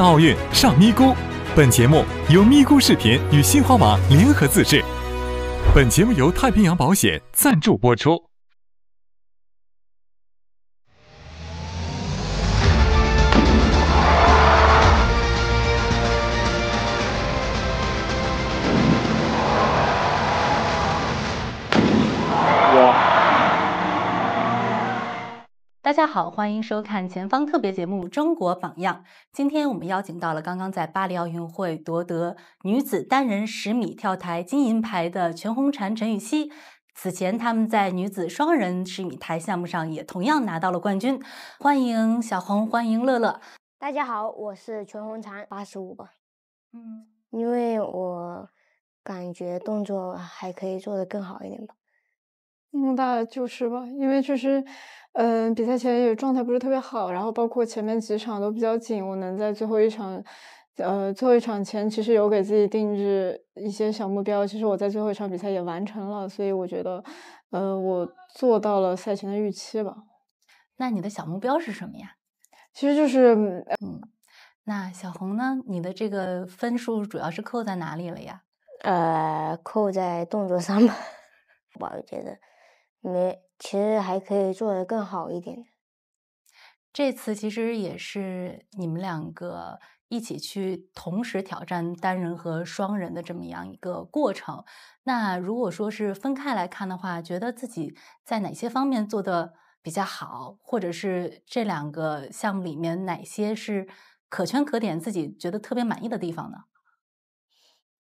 奥运上咪咕，本节目由咪咕视频与新华网联合自制，本节目由太平洋保险赞助播出。好，欢迎收看前方特别节目《中国榜样》。今天我们邀请到了刚刚在巴黎奥运会夺得女子单人十米跳台金银牌的全红婵、陈芋汐。此前他们在女子双人十米台项目上也同样拿到了冠军。欢迎小红，欢迎乐乐。大家好，我是全红婵，八十五吧。嗯，因为我感觉动作还可以做得更好一点吧。那就是吧，因为确实，嗯，比赛前也状态不是特别好，然后包括前面几场都比较紧，我能在最后一场，呃，最后一场前其实有给自己定制一些小目标，其实我在最后一场比赛也完成了，所以我觉得，呃，我做到了赛前的预期吧。那你的小目标是什么呀？其实就是，嗯。那小红呢？你的这个分数主要是扣在哪里了呀？呃，扣在动作上吧，我觉得。没，其实还可以做的更好一点。这次其实也是你们两个一起去同时挑战单人和双人的这么样一个过程。那如果说是分开来看的话，觉得自己在哪些方面做的比较好，或者是这两个项目里面哪些是可圈可点，自己觉得特别满意的地方呢？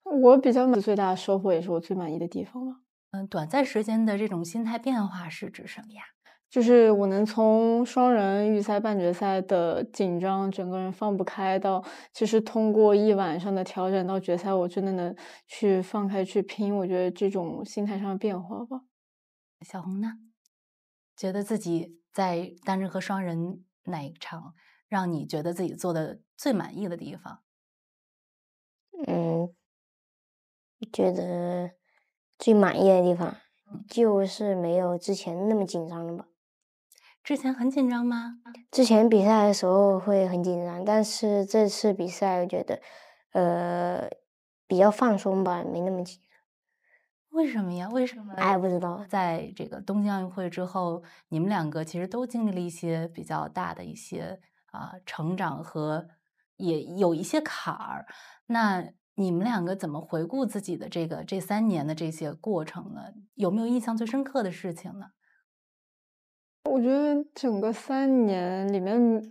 我比较满最大的收获，也是我最满意的地方了。短暂时间的这种心态变化是指什么呀？就是我能从双人预赛、半决赛的紧张，整个人放不开，到其实通过一晚上的调整，到决赛我真的能去放开去拼。我觉得这种心态上的变化吧。小红呢，觉得自己在单人和双人哪场，让你觉得自己做的最满意的地方？嗯，觉得。最满意的地方，就是没有之前那么紧张了吧？之前很紧张吗？之前比赛的时候会很紧张，但是这次比赛我觉得，呃，比较放松吧，没那么紧。张。为什么呀？为什么？哎，不知道。在这个东京奥运会之后，你们两个其实都经历了一些比较大的一些啊成长和也有一些坎儿，那。你们两个怎么回顾自己的这个这三年的这些过程呢？有没有印象最深刻的事情呢？我觉得整个三年里面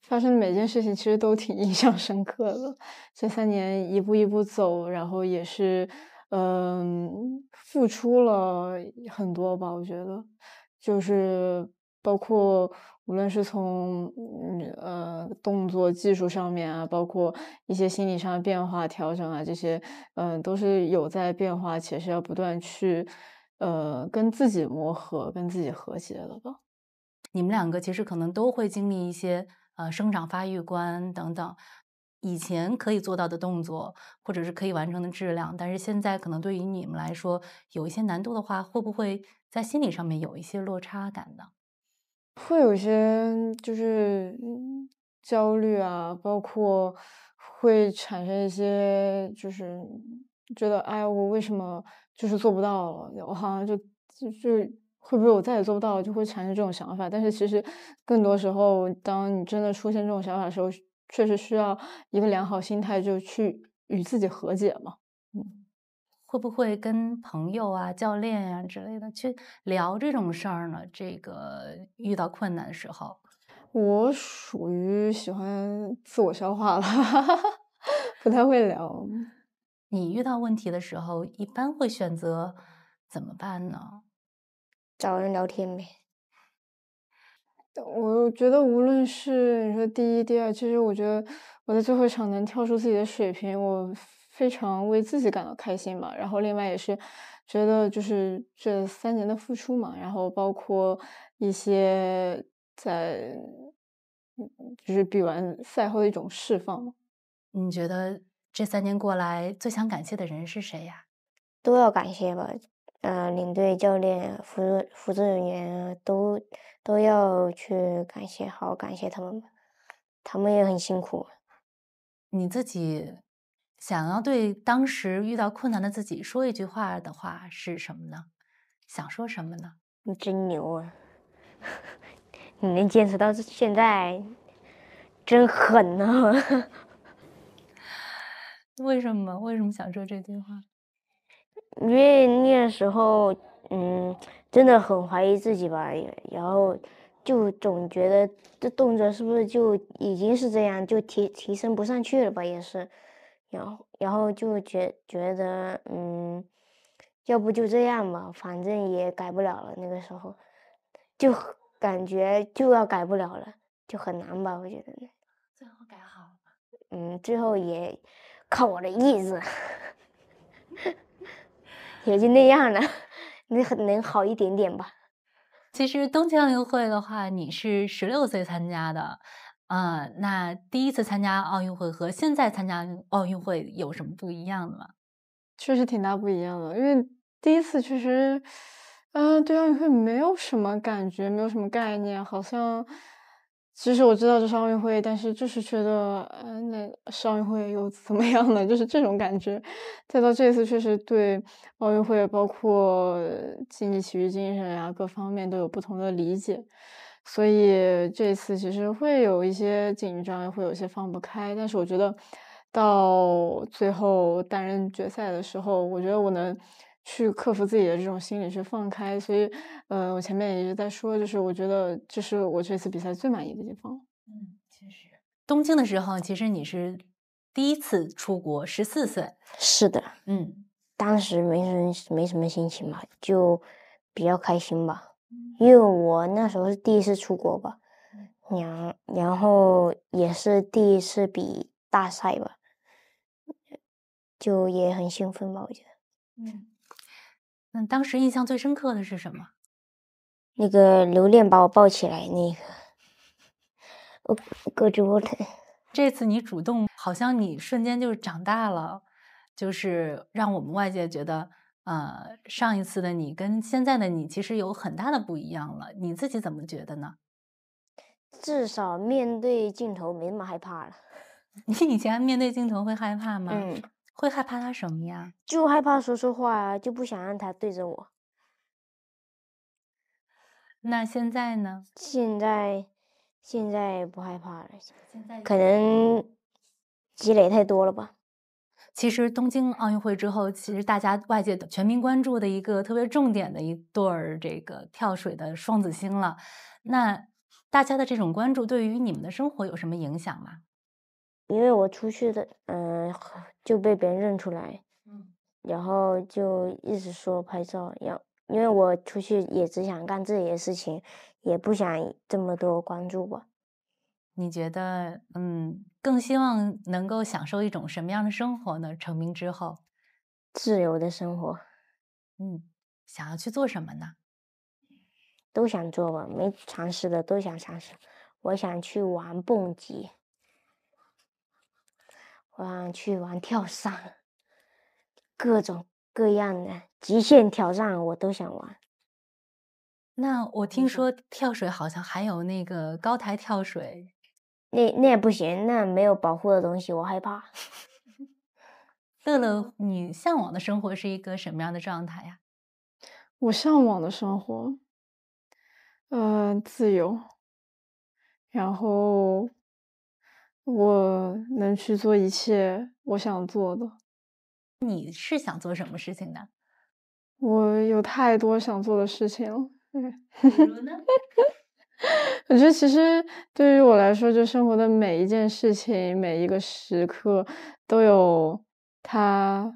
发生的每件事情其实都挺印象深刻的。这三年一步一步走，然后也是，嗯，付出了很多吧。我觉得，就是包括。无论是从嗯呃动作技术上面啊，包括一些心理上的变化调整啊，这些嗯都是有在变化，且是要不断去呃跟自己磨合、跟自己和解的吧。你们两个其实可能都会经历一些呃生长发育观等等，以前可以做到的动作，或者是可以完成的质量，但是现在可能对于你们来说有一些难度的话，会不会在心理上面有一些落差感呢？会有些就是焦虑啊，包括会产生一些就是觉得哎，我为什么就是做不到了？我好像就就就会不会我再也做不到了？就会产生这种想法。但是其实更多时候，当你真的出现这种想法的时候，确实需要一个良好心态，就去与自己和解嘛。会不会跟朋友啊、教练呀之类的去聊这种事儿呢？这个遇到困难的时候，我属于喜欢自我消化了，不太会聊。你遇到问题的时候，一般会选择怎么办呢？找人聊天呗。我觉得无论是你说第一、第二，其实我觉得我在最后一场能跳出自己的水平，我。非常为自己感到开心吧，然后另外也是觉得就是这三年的付出嘛，然后包括一些在就是比完赛后的一种释放你觉得这三年过来最想感谢的人是谁呀？都要感谢吧，呃，领队、教练、辅助辅助人员都都要去感谢，好好感谢他们，他们也很辛苦。你自己。想要对当时遇到困难的自己说一句话的话是什么呢？想说什么呢？你真牛啊！你能坚持到现在，真狠呐。为什么？为什么想说这句话？因为那个时候，嗯，真的很怀疑自己吧，然后就总觉得这动作是不是就已经是这样，就提提升不上去了吧，也是。然后，然后就觉觉得，嗯，要不就这样吧，反正也改不了了。那个时候，就感觉就要改不了了，就很难吧，我觉得。最后改好了。嗯，最后也靠我的意志，也就那样了，很能好一点点吧。其实冬京奥运会的话，你是十六岁参加的。啊，那第一次参加奥运会和现在参加奥运会有什么不一样的吗？确实挺大不一样的，因为第一次确实，嗯，对奥运会没有什么感觉，没有什么概念，好像其实我知道这是奥运会，但是就是觉得，嗯，那奥运会又怎么样呢？就是这种感觉。再到这次，确实对奥运会，包括竞技体育精神呀，各方面都有不同的理解。所以这次其实会有一些紧张，会有些放不开。但是我觉得，到最后单人决赛的时候，我觉得我能去克服自己的这种心理，去放开。所以，呃，我前面也一直在说，就是我觉得，这是我这次比赛最满意的地方。嗯，确实。东京的时候，其实你是第一次出国，十四岁。是的，嗯，当时没什么没什么心情嘛，就比较开心吧。因为我那时候是第一次出国吧，然然后也是第一次比大赛吧，就也很兴奋吧，我觉得。嗯，那当时印象最深刻的是什么？那个刘恋把我抱起来，那个我胳膊肘疼。这次你主动，好像你瞬间就长大了，就是让我们外界觉得。呃，上一次的你跟现在的你其实有很大的不一样了。你自己怎么觉得呢？至少面对镜头没那么害怕了。你以前面对镜头会害怕吗？嗯。会害怕他什么呀？就害怕说错话啊，就不想让他对着我。那现在呢？现在，现在不害怕了。现在可能积累太多了吧。其实东京奥运会之后，其实大家外界的全民关注的一个特别重点的一对儿这个跳水的双子星了。那大家的这种关注对于你们的生活有什么影响吗？因为我出去的，嗯，就被别人认出来，嗯，然后就一直说拍照，要因为我出去也只想干自己的事情，也不想这么多关注吧。你觉得，嗯，更希望能够享受一种什么样的生活呢？成名之后，自由的生活。嗯，想要去做什么呢？都想做吧，没尝试的都想尝试。我想去玩蹦极，我想去玩跳伞，各种各样的极限挑战我都想玩。那我听说跳水好像还有那个高台跳水。那那也不行，那没有保护的东西，我害怕。乐乐，你向往的生活是一个什么样的状态呀？我向往的生活，呃，自由，然后我能去做一切我想做的。你是想做什么事情的？我有太多想做的事情了。我觉得其实对于我来说，就生活的每一件事情、每一个时刻都有它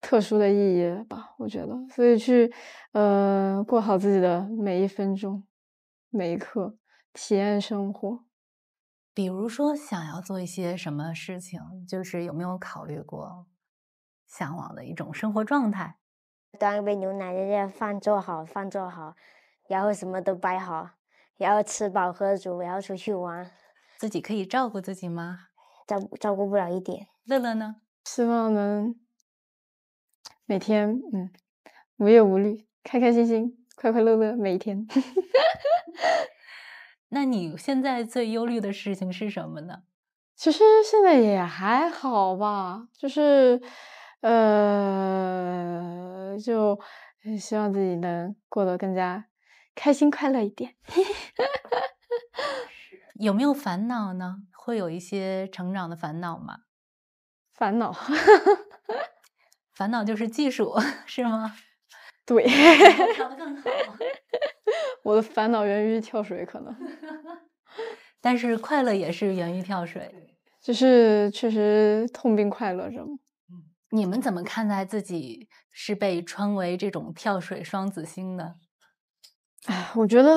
特殊的意义吧。我觉得，所以去呃过好自己的每一分钟、每一刻，体验生活。比如说，想要做一些什么事情，就是有没有考虑过向往的一种生活状态？端一杯牛奶，人家饭做好，饭做好，然后什么都摆好。也要吃饱喝足，也要出去玩。自己可以照顾自己吗？照照顾不了一点。乐乐呢？希望能每天嗯无忧无虑，开开心心，快快乐乐每一天。那你现在最忧虑的事情是什么呢？其实现在也还好吧，就是呃，就希望自己能过得更加。开心快乐一点，有没有烦恼呢？会有一些成长的烦恼吗？烦恼，烦恼就是技术是吗？对，更好。我的烦恼源于跳水，可能，但是快乐也是源于跳水，就是确实痛并快乐着。你们怎么看待自己是被称为这种跳水双子星的？哎，我觉得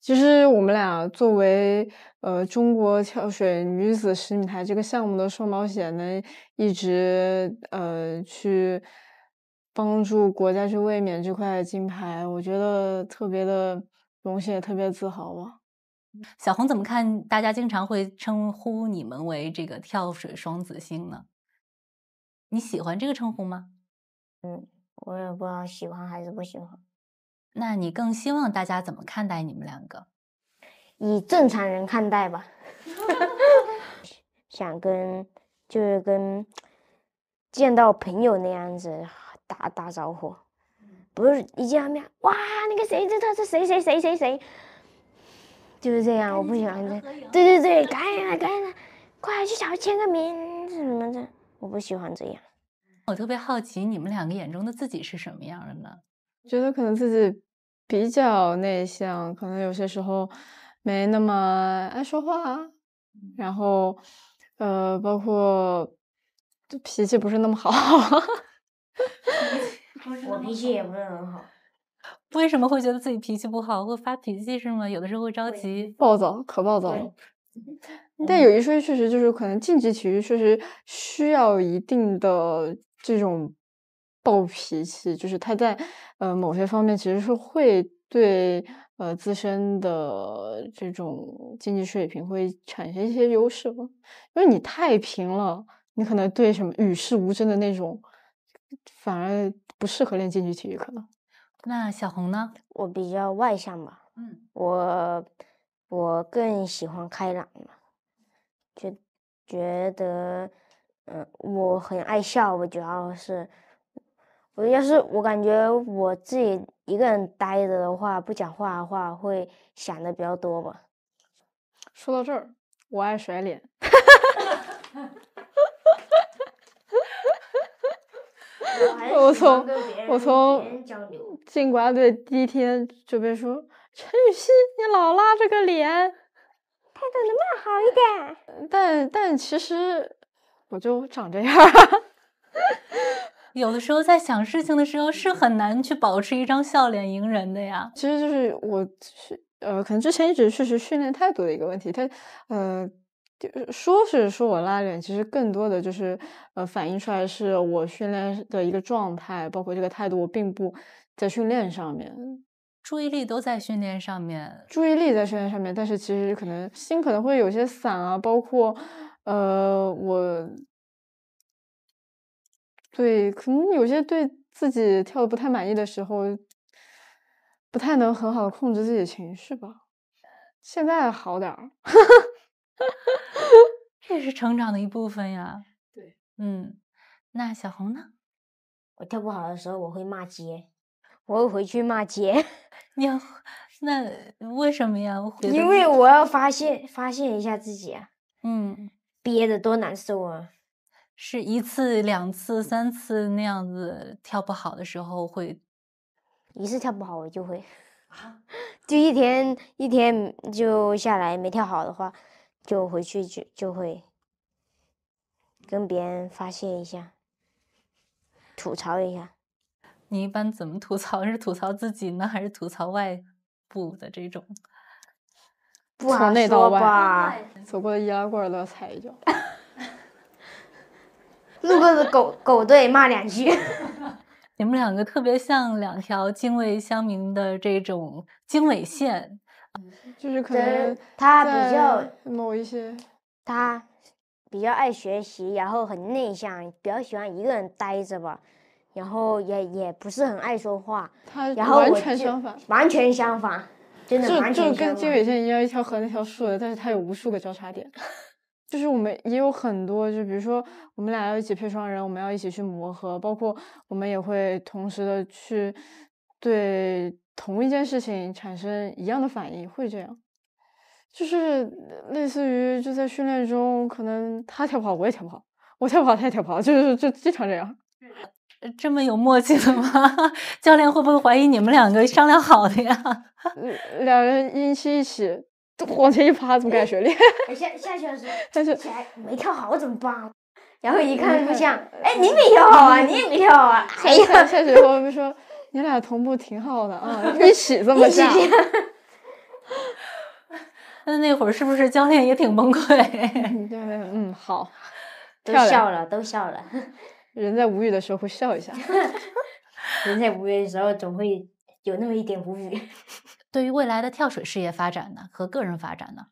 其实我们俩作为呃中国跳水女子十米台这个项目的双保险呢，一直呃去帮助国家去卫冕这块金牌，我觉得特别的荣幸，特别自豪吧。小红怎么看？大家经常会称呼你们为这个跳水双子星呢？你喜欢这个称呼吗？嗯，我也不知道喜欢还是不喜欢。那你更希望大家怎么看待你们两个？以正常人看待吧，想跟就是跟见到朋友那样子打打招呼，不是一见面哇，那个谁，这他是谁谁谁谁谁，就是这样，我不喜欢这，对对对，赶紧来赶紧来，快去小孩签个名什么的，我不喜欢这样。我特别好奇你们两个眼中的自己是什么样的呢？觉得可能自己。比较内向，可能有些时候没那么爱说话，然后呃，包括脾气不是那么好。我脾气也不是很好。为什么会觉得自己脾气不好或发脾气是吗？有的时候会着急，暴躁，可暴躁了。但有一说，一，确实就是可能竞技体育确实需要一定的这种。暴脾气就是他在，呃，某些方面其实是会对呃自身的这种经济水平会产生一些优势吗？因为你太平了，你可能对什么与世无争的那种，反而不适合练竞技体育课。那小红呢？我比较外向吧，嗯，我我更喜欢开朗嘛，觉觉得嗯，我很爱笑，我主要是。我要是我感觉我自己一个人呆着的话，不讲话的话，会想的比较多吧。说到这儿，我爱甩脸。我从我从进管队第一天就被说：“陈雨欣，你老拉着个脸，态度能不能好一点。”但但其实我就长这样。有的时候在想事情的时候是很难去保持一张笑脸迎人的呀。其实就是我，呃，可能之前一直是训练态度的一个问题。他，呃，说是说我拉脸，其实更多的就是呃反映出来是我训练的一个状态，包括这个态度我并不在训练上面，注意力都在训练上面。注意力在训练上面，但是其实可能心可能会有些散啊，包括呃我。对，可能有些对自己跳的不太满意的时候，不太能很好的控制自己的情绪吧。现在好点儿，这也是成长的一部分呀。对，嗯，那小红呢？我跳不好的时候，我会骂街，我会回去骂街。你要那为什么呀？我因为我要发现发现一下自己啊。嗯，憋着多难受啊。是一次、两次、三次那样子跳不好的时候，会一次跳不好，我就会 就一天一天就下来没跳好的话，就回去就就会跟别人发泄一下，吐槽一下。你一般怎么吐槽？是吐槽自己呢，还是吐槽外部的这种？从内到吧。走过的易拉罐都要踩一脚。路过的狗 狗队骂两句。你们两个特别像两条泾渭相明的这种经纬线，就是可能他比较某一些，他比较爱学习，然后很内向，比较喜欢一个人待着吧，然后也也不是很爱说话。他然后完全相反，完全相反，真的完全相反。就就跟经纬线一样，一条河，那条竖的，但是它有无数个交叉点。就是我们也有很多，就比如说我们俩要一起配双人，我们要一起去磨合，包括我们也会同时的去对同一件事情产生一样的反应，会这样。就是类似于就在训练中，可能他跳不好，我也跳不好；我跳不好，他也跳不好，就是就经常这样。这么有默契的吗？教练会不会怀疑你们两个商量好的呀？两人一起一起。往前一趴，怎么感觉的？下下去的时候，没跳好，我怎么办？然后一看录像，哎，你没跳好啊，你也没跳啊。下下学后我们说你俩同步挺好的啊，一起这么跳。那那会儿是不是教练也挺崩溃？对，嗯好，都笑了，都笑了。人在无语的时候会笑一下。人在无语的时候总会有那么一点无语。对于未来的跳水事业发展呢，和个人发展呢，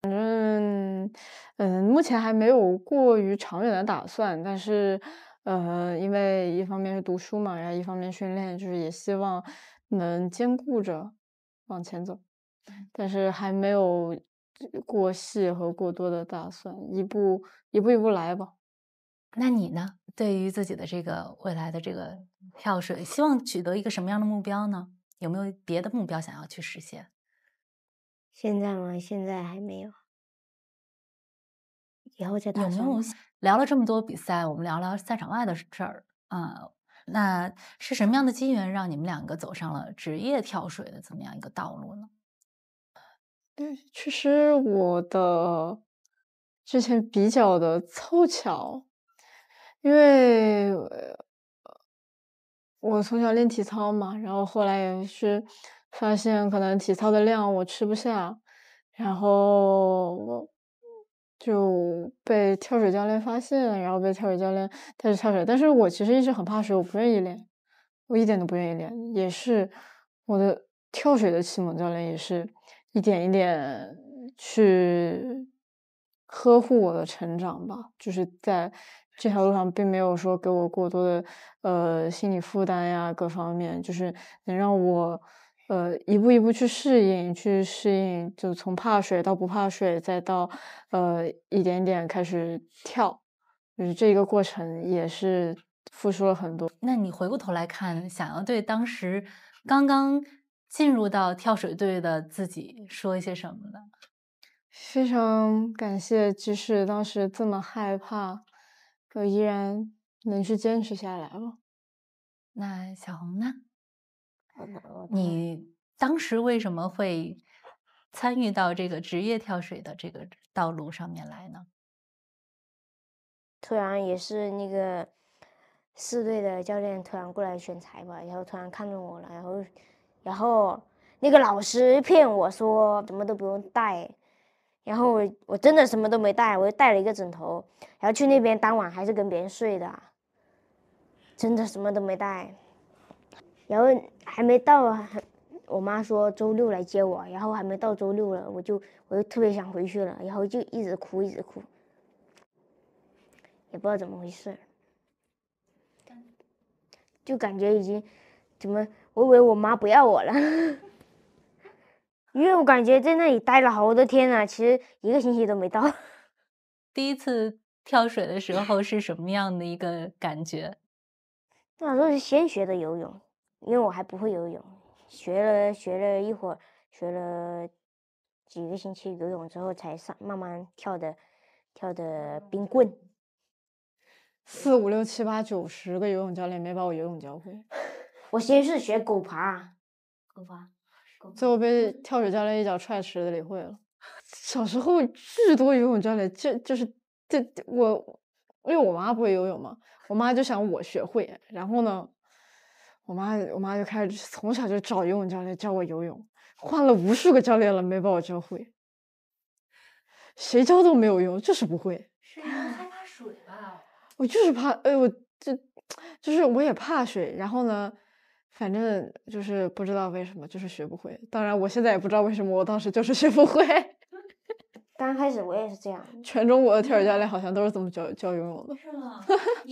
反正嗯，目前还没有过于长远的打算。但是，呃，因为一方面是读书嘛，然后一方面训练，就是也希望能兼顾着往前走。但是还没有过细和过多的打算，一步一步一步来吧。那你呢？对于自己的这个未来的这个跳水，希望取得一个什么样的目标呢？有没有别的目标想要去实现？现在吗？现在还没有，以后再打算。有没有聊了这么多比赛，我们聊聊赛场外的事儿啊？那是什么样的机缘让你们两个走上了职业跳水的这么样一个道路呢？对，其实我的之前比较的凑巧，因为。我从小练体操嘛，然后后来也是发现可能体操的量我吃不下，然后就被跳水教练发现，然后被跳水教练带着跳水。但是我其实一直很怕水，我不愿意练，我一点都不愿意练。也是我的跳水的启蒙教练，也是一点一点去呵护我的成长吧，就是在。这条路上并没有说给我过多的，呃，心理负担呀，各方面就是能让我，呃，一步一步去适应，去适应，就从怕水到不怕水，再到，呃，一点点开始跳，就是这个过程也是付出了很多。那你回过头来看，想要对当时刚刚进入到跳水队的自己说一些什么呢？非常感谢，即使当时这么害怕。可依然能是坚持下来了。那小红呢？你当时为什么会参与到这个职业跳水的这个道路上面来呢？突然也是那个四队的教练突然过来选材吧，然后突然看中我了，然后，然后那个老师骗我说什么都不用带。然后我我真的什么都没带，我又带了一个枕头，然后去那边当晚还是跟别人睡的，真的什么都没带。然后还没到，我妈说周六来接我，然后还没到周六了，我就我就特别想回去了，然后就一直哭一直哭，也不知道怎么回事，就感觉已经怎么，我以为我妈不要我了。因为我感觉在那里待了好多天了，其实一个星期都没到。第一次跳水的时候是什么样的一个感觉？那时候是先学的游泳，因为我还不会游泳，学了学了一会儿，学了几个星期游泳之后才上慢慢跳的跳的冰棍。四五六七八九十个游泳教练没把我游泳教会。我先是学狗爬，狗爬。最后被跳水教练一脚踹池子里会了。小时候巨多游泳教练，这就是这我，因为我妈不会游泳嘛，我妈就想我学会。然后呢，我妈我妈就开始从小就找游泳教练教我游泳，换了无数个教练了，没把我教会，谁教都没有用，就是不会。是为害怕水吧？我就是怕，哎，我这就是我也怕水。然后呢？反正就是不知道为什么，就是学不会。当然，我现在也不知道为什么，我当时就是学不会。刚开始我也是这样。全中国的跳水教练好像都是这么教教游泳的。是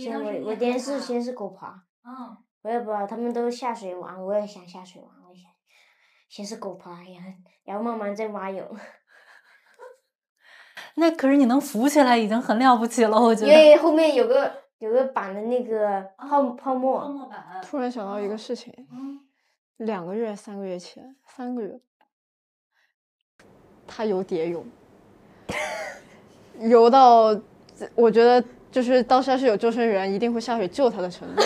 先我我先是先是狗刨。啊。我也不知道，他们都下水玩，我也想下水玩。我也想。先是狗然后然后慢慢再蛙泳。那可是你能浮起来已经很了不起了，我觉得。因为后面有个。有个板的那个泡泡沫，泡沫突然想到一个事情，两个月、三个月前，三个月，他游蝶泳，游到，我觉得就是，当时要是有救生员，一定会下水救他的。程度。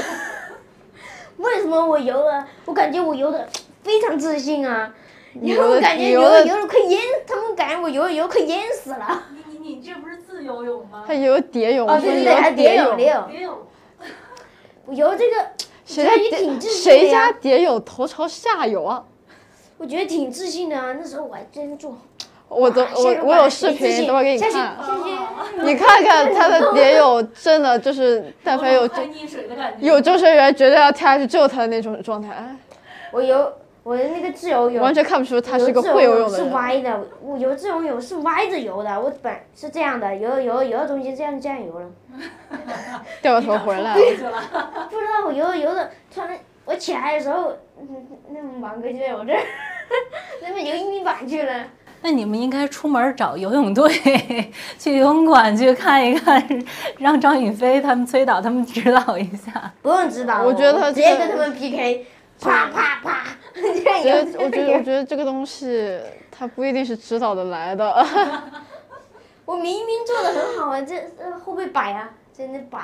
为什么我游了？我感觉我游的非常自信啊！你我感觉游了游了快淹，他们感觉我游了游快淹死了。你你你这不是。游泳吗？他游蝶泳，哦对，蝶泳，蝶泳，蝶泳。我 游这个，谁家蝶泳头朝下游啊？我觉得挺自信的啊，那时候我还真做。我都我我有视频，等会给你看。你看看他的蝶泳，真的就是，但凡有救，有救生员，绝对要跳下去救他的那种状态。我游。我的那个自由泳，完全看不出他是个会游泳的是歪的，我游自由泳是歪着游的，我本是这样的，游游游到中间这样这样游了。掉头回了。不知道我游着游着，突然我起来的时候，那那那哥就在我这儿，那不游一米板去了。那你们应该出门找游泳队，去游泳馆去看一看，让张雨霏他们、崔导他们指导一下。不用指导，我觉得他直接跟他们 PK。啪啪啪！我觉得我觉得这个东西，它不一定是迟早的来的。我明明做的很好啊，这后会不会摆啊？在那摆，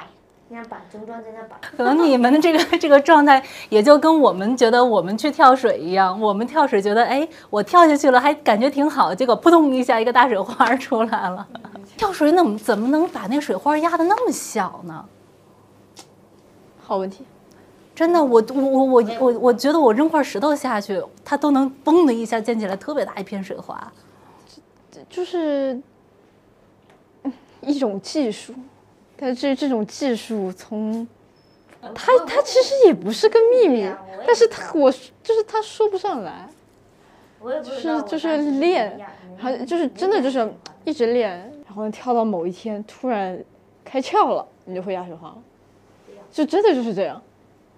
那样摆，怎装在那摆？可能你们的这个这个状态，也就跟我们觉得我们去跳水一样，我们跳水觉得哎，我跳下去了还感觉挺好，结果扑通一下一个大水花出来了。跳水怎么怎么能把那水花压的那么小呢？好问题。真的，我我我我我我觉得我扔块石头下去，它都能嘣的一下溅起来特别大一片水花，这就是一种技术。但这这种技术，从他他其实也不是个秘密，但是他我就是他说不上来，就是就是练，好像就是真的就是一直练，然后跳到某一天突然开窍了，你就会压水花，了，就真的就是这样。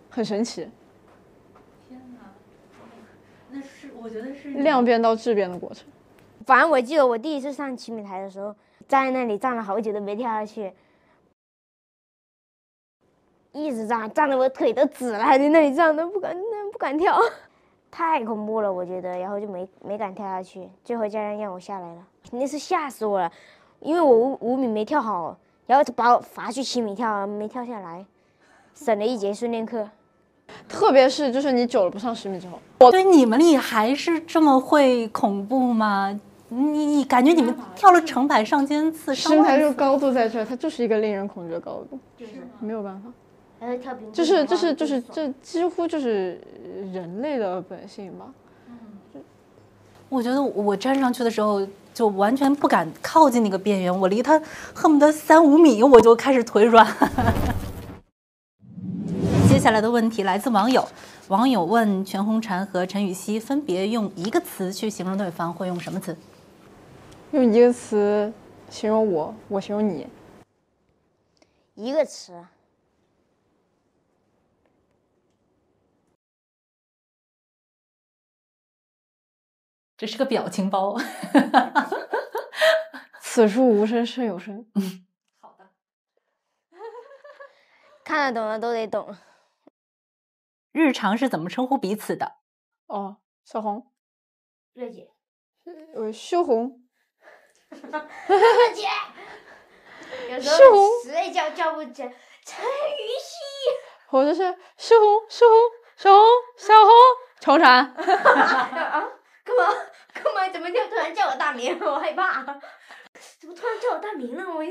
很神奇，天哪，那是我觉得是量变到质变的过程。反正我记得我第一次上七米台的时候，站在那里站了好久都没跳下去，一直站站的我腿都紫了，还在那里站都不敢不敢跳，太恐怖了我觉得，然后就没没敢跳下去，最后教练让我下来了，那是吓死我了，因为我五五米没跳好，然后就把我罚去七米跳没跳下来，省了一节训练课。特别是，就是你久了不上十米之后，我对你们，你还是这么会恐怖吗？你你感觉你们跳了成百上千次，身材就高度在这儿，它就是一个令人恐惧的高度，是没有办法。就是就是就是这几乎就是人类的本性吧。我觉得我站上去的时候，就完全不敢靠近那个边缘，我离它恨不得三五米，我就开始腿软。接下来的问题来自网友。网友问：全红婵和陈芋希分别用一个词去形容对方，会用什么词？用一个词形容我，我形容你。一个词。这是个表情包。此处无声胜有声。好的。看得懂的都得懂。日常是怎么称呼彼此的？哦，小红，瑞姐，我秀红，哈姐，有时候死叫叫不着陈雨希，我就是秀红，秀红，小红，小红，乔杉。啊？干嘛？干嘛？怎么就突然叫我大名？我害怕，怎么突然叫我大名了？我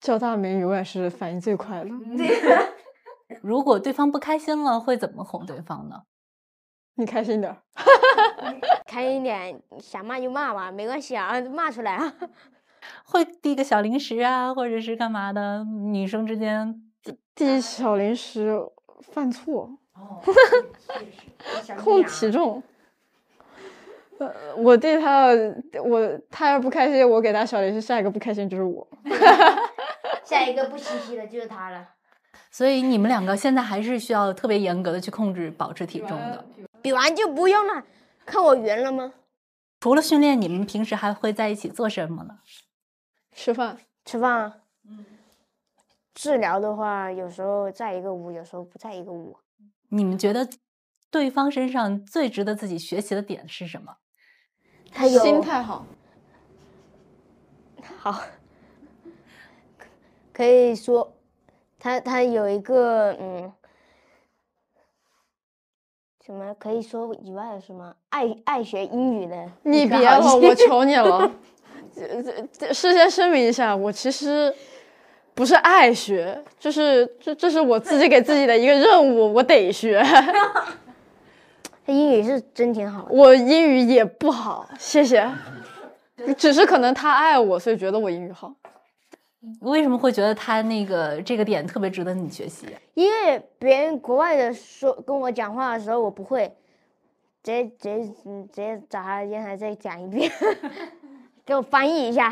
叫大名永远是反应最快的。对。如果对方不开心了，会怎么哄对方呢？你开心点，开心点，想骂就骂吧，没关系啊，骂出来啊。会递个小零食啊，或者是干嘛的？女生之间递小零食犯错，控体重。呃，我对他，我他要不开心，我给他小零食。下一个不开心就是我，下一个不嘻嘻的，就是他了。所以你们两个现在还是需要特别严格的去控制、保持体重的。比完就不用了，看我圆了吗？除了训练，你们平时还会在一起做什么呢？吃饭，吃饭。嗯。治疗的话，有时候在一个屋，有时候不在一个屋。你们觉得对方身上最值得自己学习的点是什么？他有心态好。好。可以说。他他有一个嗯，什么可以说以外的什么爱爱学英语的？你别了，我 求你了。这这事先声明一下，我其实不是爱学，就是这这是我自己给自己的一个任务，我得学。他英语是真挺好，我英语也不好，谢谢。只是可能他爱我，所以觉得我英语好。为什么会觉得他那个这个点特别值得你学习？因为别人国外的说跟我讲话的时候，我不会，直接直接直接找他烟台再讲一遍，给我翻译一下。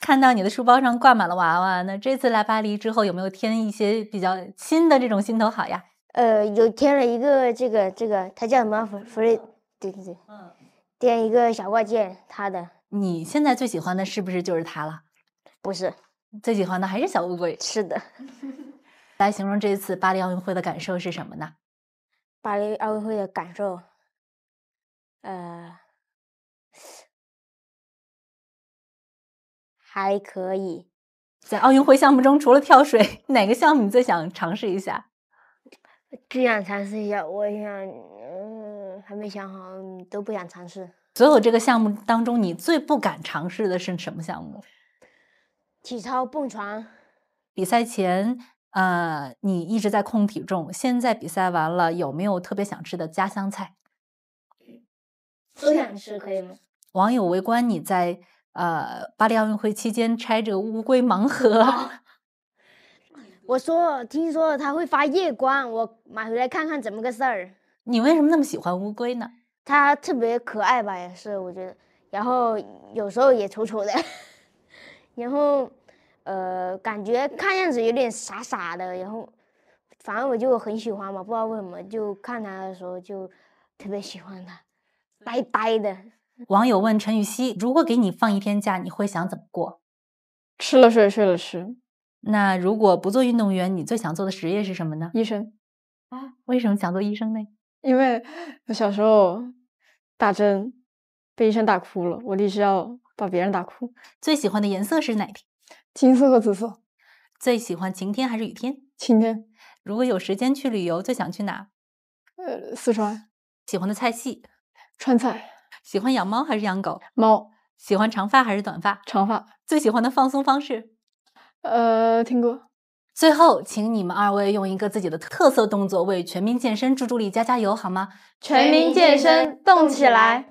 看到你的书包上挂满了娃娃，那这次来巴黎之后有没有添一些比较新的这种心头好呀？呃，有添了一个这个这个，他叫什么？弗弗瑞？对对对，嗯，添一个小挂件，他的。你现在最喜欢的是不是就是他了？不是。最喜欢的还是小乌龟。是的，来形容这一次巴黎奥运会的感受是什么呢？巴黎奥运会的感受，呃，还可以。在奥运会项目中，除了跳水，哪个项目你最想尝试一下？最想尝试一下，我想，嗯，还没想好，都不想尝试。所有这个项目当中，你最不敢尝试的是什么项目？体操、蹦床，比赛前，呃，你一直在控体重。现在比赛完了，有没有特别想吃的家乡菜？都想吃，可以吗？网友围观你在呃巴黎奥运会期间拆这个乌龟盲盒。我说，听说它会发夜光，我买回来看看怎么个事儿。你为什么那么喜欢乌龟呢？它特别可爱吧，也是我觉得。然后有时候也丑丑的，然后。呃，感觉看样子有点傻傻的，然后，反正我就很喜欢嘛，不知道为什么，就看他的时候就特别喜欢他，呆呆的。网友问陈雨希：如果给你放一天假，你会想怎么过？吃了睡，睡了吃。那如果不做运动员，你最想做的职业是什么呢？医生。啊？为什么想做医生呢？因为我小时候打针被医生打哭了，我立志要把别人打哭。最喜欢的颜色是哪？青色和紫色。最喜欢晴天还是雨天？晴天。如果有时间去旅游，最想去哪？呃，四川。喜欢的菜系？川菜。喜欢养猫还是养狗？猫。喜欢长发还是短发？长发。最喜欢的放松方式？呃，听歌。最后，请你们二位用一个自己的特色动作，为全民健身助助力、加加油，好吗？全民健身，动起来！